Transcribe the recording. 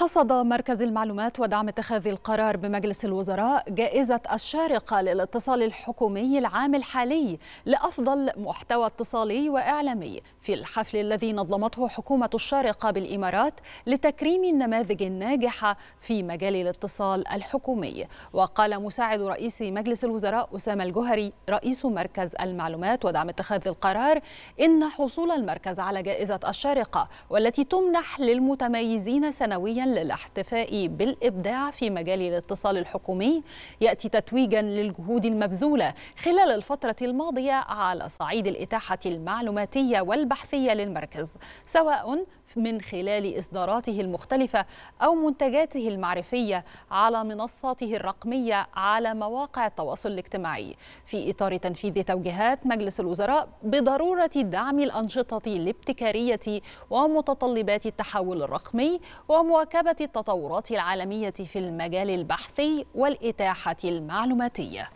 حصد مركز المعلومات ودعم اتخاذ القرار بمجلس الوزراء جائزة الشارقة للاتصال الحكومي العام الحالي لأفضل محتوى اتصالي وإعلامي في الحفل الذي نظمته حكومة الشارقة بالإمارات لتكريم النماذج الناجحة في مجال الاتصال الحكومي وقال مساعد رئيس مجلس الوزراء أسامة الجهري رئيس مركز المعلومات ودعم اتخاذ القرار إن حصول المركز على جائزة الشارقة والتي تمنح للمتميزين سنويا للاحتفاء بالإبداع في مجال الاتصال الحكومي يأتي تتويجا للجهود المبذولة خلال الفترة الماضية على صعيد الإتاحة المعلوماتية والبحثية للمركز سواء من خلال إصداراته المختلفة أو منتجاته المعرفية على منصاته الرقمية على مواقع التواصل الاجتماعي في إطار تنفيذ توجيهات مجلس الوزراء بضرورة دعم الأنشطة الابتكارية ومتطلبات التحول الرقمي ومواكبة مواكبة التطورات العالمية في المجال البحثي والإتاحة المعلوماتية